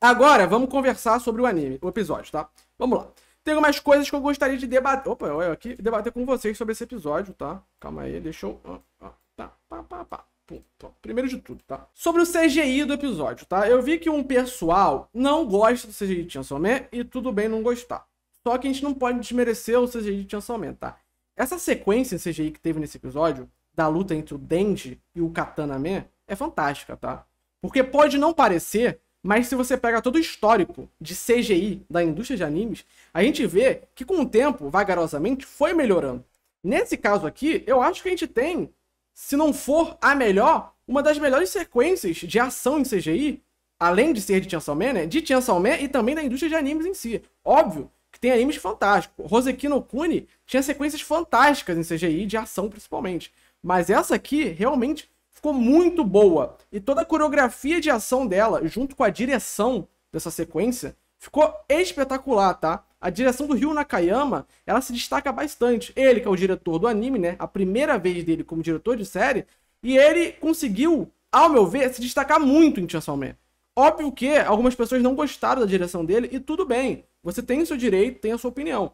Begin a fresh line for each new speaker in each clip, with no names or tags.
Agora, vamos conversar sobre o anime, o episódio, tá? Vamos lá. Tem algumas coisas que eu gostaria de debater. Opa, eu aqui debater com vocês sobre esse episódio, tá? Calma aí, deixa eu. Tá, pá, pá, pá. Primeiro de tudo, tá? Sobre o CGI do episódio, tá? Eu vi que um pessoal não gosta do CGI de Chainsaw Man e tudo bem não gostar. Só que a gente não pode desmerecer o CGI de Chainsaw Man, tá? Essa sequência em CGI que teve nesse episódio, da luta entre o Dendi e o Katana Man, é fantástica, tá? Porque pode não parecer, mas se você pega todo o histórico de CGI da indústria de animes, a gente vê que com o tempo, vagarosamente, foi melhorando. Nesse caso aqui, eu acho que a gente tem, se não for a melhor, uma das melhores sequências de ação em CGI, além de ser de Chainsaw Man, né? De Chainsaw Man e também da indústria de animes em si. Óbvio que tem animes fantásticos. Roseki no Kuni tinha sequências fantásticas em CGI, de ação principalmente. Mas essa aqui, realmente, Ficou muito boa. E toda a coreografia de ação dela, junto com a direção dessa sequência, ficou espetacular, tá? A direção do Ryu Nakayama, ela se destaca bastante. Ele, que é o diretor do anime, né? A primeira vez dele como diretor de série. E ele conseguiu, ao meu ver, se destacar muito em Chainsaw Man. Óbvio que algumas pessoas não gostaram da direção dele, e tudo bem. Você tem o seu direito, tem a sua opinião.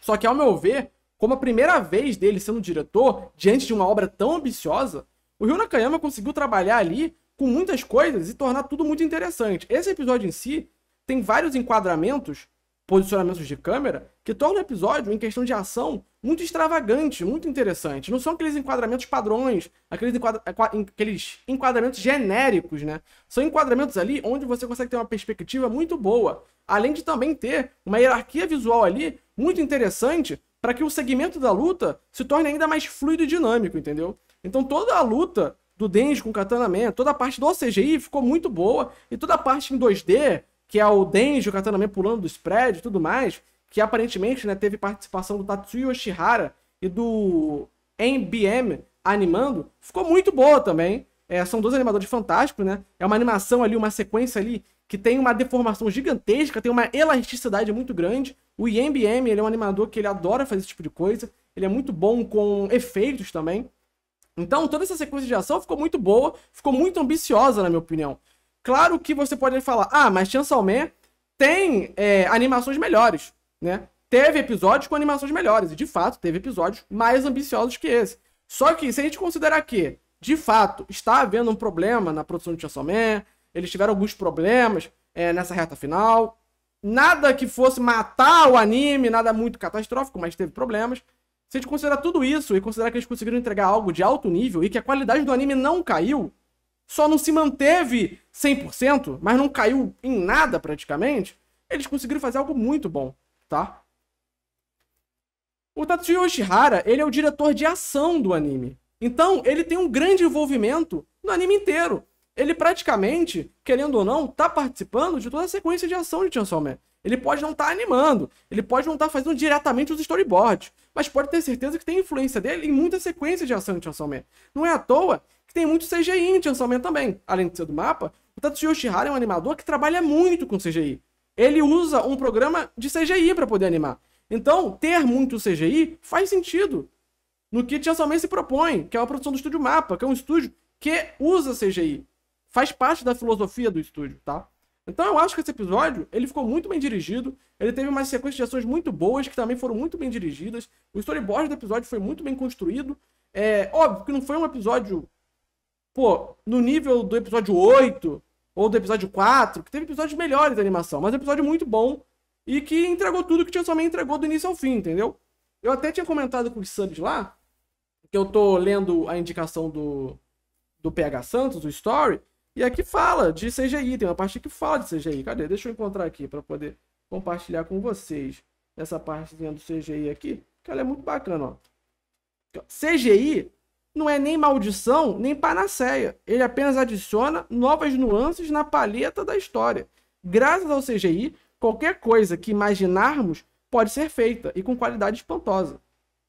Só que, ao meu ver, como a primeira vez dele sendo diretor, diante de uma obra tão ambiciosa, o Ryu Nakayama conseguiu trabalhar ali com muitas coisas e tornar tudo muito interessante. Esse episódio em si tem vários enquadramentos, posicionamentos de câmera, que tornam o episódio, em questão de ação, muito extravagante, muito interessante. Não são aqueles enquadramentos padrões, aqueles, enquadra... É, aqueles enquadramentos genéricos, né? São enquadramentos ali onde você consegue ter uma perspectiva muito boa, além de também ter uma hierarquia visual ali muito interessante para que o segmento da luta se torne ainda mais fluido e dinâmico, entendeu? Então toda a luta do Denji com o Katana Man, toda a parte do CGI ficou muito boa, e toda a parte em 2D, que é o Denji, o Katana Man pulando do spread e tudo mais, que aparentemente né, teve participação do Tatsuya Yoshihara e do MBM animando, ficou muito boa também. É, são dois animadores fantásticos, né? É uma animação ali, uma sequência ali que tem uma deformação gigantesca, tem uma elasticidade muito grande, o IMBM, ele é um animador que ele adora fazer esse tipo de coisa. Ele é muito bom com efeitos também. Então, toda essa sequência de ação ficou muito boa, ficou muito ambiciosa, na minha opinião. Claro que você pode falar, ah, mas Chainsaw Man tem é, animações melhores, né? Teve episódios com animações melhores, e de fato, teve episódios mais ambiciosos que esse. Só que, se a gente considerar que, de fato, está havendo um problema na produção de Chainsaw Man, eles tiveram alguns problemas é, nessa reta final, Nada que fosse matar o anime, nada muito catastrófico, mas teve problemas. Se a gente considerar tudo isso e considerar que eles conseguiram entregar algo de alto nível e que a qualidade do anime não caiu, só não se manteve 100%, mas não caiu em nada praticamente, eles conseguiram fazer algo muito bom, tá? O Tatsuya Yoshihara, ele é o diretor de ação do anime. Então, ele tem um grande envolvimento no anime inteiro ele praticamente, querendo ou não, tá participando de toda a sequência de ação de Chainsaw Man. Ele pode não estar tá animando, ele pode não estar tá fazendo diretamente os storyboards, mas pode ter certeza que tem influência dele em muita sequência de ação de Chainsaw Man. Não é à toa que tem muito CGI em Chainsaw Man também. Além de ser do mapa, o Tatsuya Yoshihara é um animador que trabalha muito com CGI. Ele usa um programa de CGI para poder animar. Então, ter muito CGI faz sentido no que Chainsaw Man se propõe, que é uma produção do Estúdio Mapa, que é um estúdio que usa CGI faz parte da filosofia do estúdio, tá? Então eu acho que esse episódio, ele ficou muito bem dirigido, ele teve umas sequências de ações muito boas, que também foram muito bem dirigidas, o storyboard do episódio foi muito bem construído, é óbvio que não foi um episódio, pô, no nível do episódio 8, ou do episódio 4, que teve episódios melhores da animação, mas um episódio muito bom, e que entregou tudo que tinha somente entregou do início ao fim, entendeu? Eu até tinha comentado com os subs lá, que eu tô lendo a indicação do, do PH Santos, do Story, e aqui é fala de CGI, tem uma parte que fala de CGI. Cadê? Deixa eu encontrar aqui para poder compartilhar com vocês essa partezinha do CGI aqui, que ela é muito bacana, ó. CGI não é nem maldição, nem panaceia. Ele apenas adiciona novas nuances na palheta da história. Graças ao CGI, qualquer coisa que imaginarmos pode ser feita e com qualidade espantosa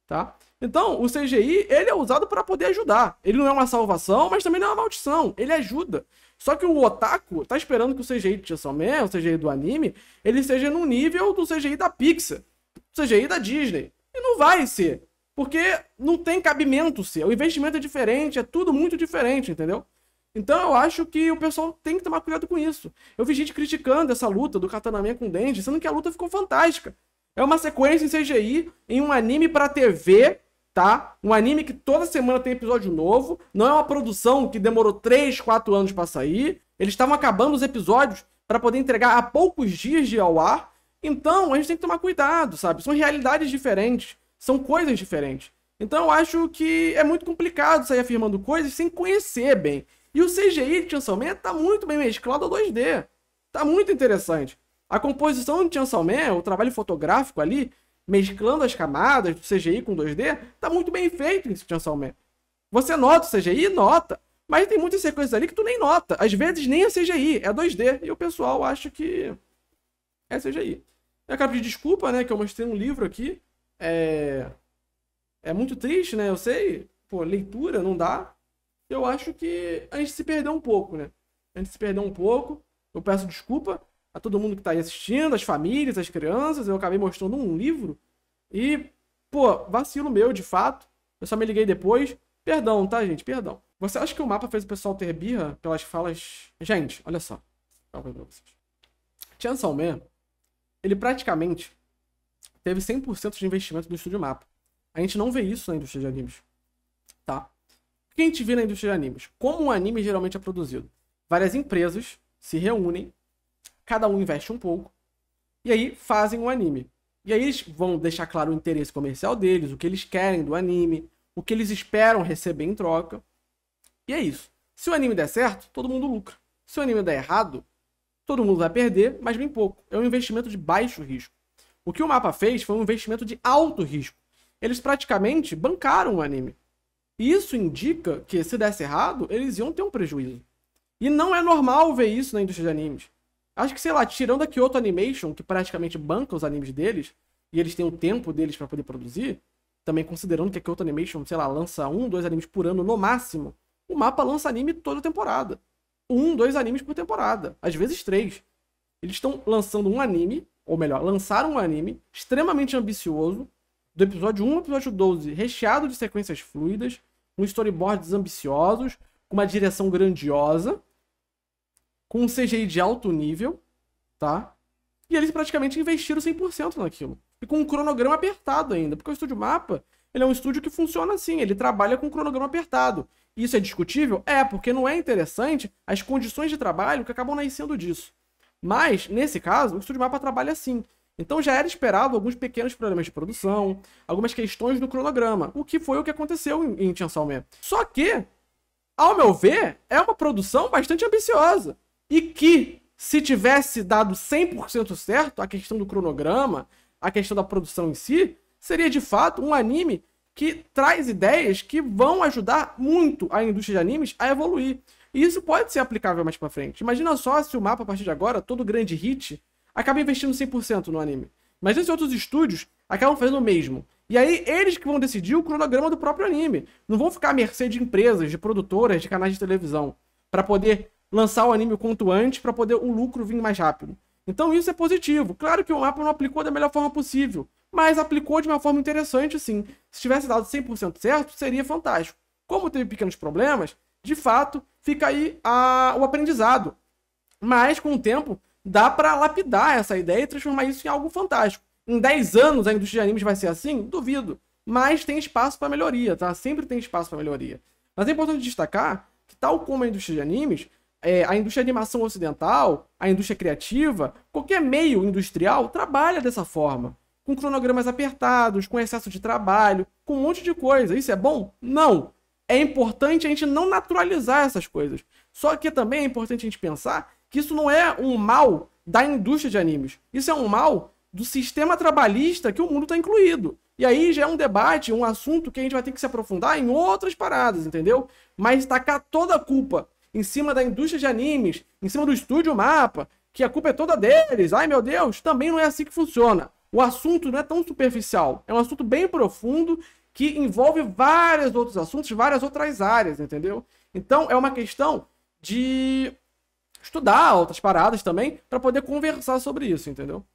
tá? Então, o CGI, ele é usado para poder ajudar. Ele não é uma salvação, mas também não é uma maldição. Ele ajuda. Só que o otaku tá esperando que o CGI de Chainsaw Man, o CGI do anime, ele seja no nível do CGI da Pixar, do CGI da Disney. E não vai ser, porque não tem cabimento ser. O investimento é diferente, é tudo muito diferente, entendeu? Então eu acho que o pessoal tem que tomar cuidado com isso. Eu vi gente criticando essa luta do Katana Man com o Denji, sendo que a luta ficou fantástica. É uma sequência em CGI em um anime para TV, tá? Um anime que toda semana tem episódio novo. Não é uma produção que demorou 3, 4 anos para sair. Eles estavam acabando os episódios para poder entregar há poucos dias de ao ar. Então, a gente tem que tomar cuidado, sabe? São realidades diferentes, são coisas diferentes. Então, eu acho que é muito complicado sair afirmando coisas sem conhecer bem. E o CGI de Chainsaw Man tá muito bem mesclado ao 2D. Tá muito interessante. A composição de Chainsaw Man, o trabalho fotográfico ali, mesclando as camadas do CGI com 2D, tá muito bem feito em Chainsaw Man. Você nota o CGI? Nota. Mas tem muitas sequências ali que tu nem nota. Às vezes nem é CGI, é 2D. E o pessoal acha que é CGI. Eu quero pedir desculpa, né, que eu mostrei um livro aqui. É... É muito triste, né? Eu sei. Pô, leitura não dá. Eu acho que a gente se perdeu um pouco, né? A gente se perdeu um pouco. Eu peço desculpa a todo mundo que está aí assistindo, as famílias, as crianças. Eu acabei mostrando um livro. E, pô, vacilo meu, de fato. Eu só me liguei depois. Perdão, tá, gente? Perdão. Você acha que o mapa fez o pessoal ter birra pelas falas. Gente, olha só. Calma pra vocês. ele praticamente teve 100% de investimento no estúdio mapa. A gente não vê isso na indústria de animes. Tá? O que a gente vê na indústria de animes? Como o um anime geralmente é produzido? Várias empresas se reúnem cada um investe um pouco, e aí fazem um anime. E aí eles vão deixar claro o interesse comercial deles, o que eles querem do anime, o que eles esperam receber em troca. E é isso. Se o anime der certo, todo mundo lucra. Se o anime der errado, todo mundo vai perder, mas bem pouco. É um investimento de baixo risco. O que o mapa fez foi um investimento de alto risco. Eles praticamente bancaram o anime. E isso indica que, se desse errado, eles iam ter um prejuízo. E não é normal ver isso na indústria de animes. Acho que, sei lá, tirando a Kyoto Animation, que praticamente banca os animes deles, e eles têm o tempo deles para poder produzir, também considerando que a Kyoto Animation, sei lá, lança um, dois animes por ano no máximo, o mapa lança anime toda temporada. Um, dois animes por temporada. Às vezes três. Eles estão lançando um anime, ou melhor, lançaram um anime extremamente ambicioso, do episódio 1 ao episódio 12, recheado de sequências fluidas, com storyboards ambiciosos, com uma direção grandiosa, com um CGI de alto nível, tá? E eles praticamente investiram 100% naquilo. E com um cronograma apertado ainda, porque o Estúdio Mapa, ele é um estúdio que funciona assim, ele trabalha com um cronograma apertado. Isso é discutível? É, porque não é interessante as condições de trabalho que acabam nascendo disso. Mas, nesse caso, o Estúdio Mapa trabalha assim. Então já era esperado alguns pequenos problemas de produção, algumas questões no cronograma, o que foi o que aconteceu em, em Só que, ao meu ver, é uma produção bastante ambiciosa e que se tivesse dado 100% certo a questão do cronograma, a questão da produção em si, seria de fato um anime que traz ideias que vão ajudar muito a indústria de animes a evoluir. E isso pode ser aplicável mais para frente. Imagina só se o mapa, a partir de agora, todo grande hit, acaba investindo 100% no anime. Mas esses outros estúdios acabam fazendo o mesmo. E aí, eles que vão decidir o cronograma do próprio anime. Não vão ficar à mercê de empresas, de produtoras, de canais de televisão, para poder lançar o anime o quanto antes para poder o lucro vir mais rápido. Então isso é positivo. Claro que o mapa não aplicou da melhor forma possível, mas aplicou de uma forma interessante sim. Se tivesse dado 100% certo, seria fantástico. Como teve pequenos problemas, de fato, fica aí a... o aprendizado. Mas com o tempo, dá para lapidar essa ideia e transformar isso em algo fantástico. Em 10 anos a indústria de animes vai ser assim? Duvido. Mas tem espaço para melhoria, tá? Sempre tem espaço para melhoria. Mas é importante destacar que, tal como a indústria de animes, é, a indústria de animação ocidental, a indústria criativa, qualquer meio industrial trabalha dessa forma. Com cronogramas apertados, com excesso de trabalho, com um monte de coisa. Isso é bom? Não. É importante a gente não naturalizar essas coisas. Só que também é importante a gente pensar que isso não é um mal da indústria de animes. Isso é um mal do sistema trabalhista que o mundo está incluído. E aí já é um debate, um assunto que a gente vai ter que se aprofundar em outras paradas, entendeu? Mas tacar toda a culpa em cima da indústria de animes, em cima do estúdio mapa, que a culpa é toda deles, ai meu Deus, também não é assim que funciona. O assunto não é tão superficial, é um assunto bem profundo que envolve vários outros assuntos, várias outras áreas, entendeu? Então é uma questão de estudar outras paradas também para poder conversar sobre isso, entendeu?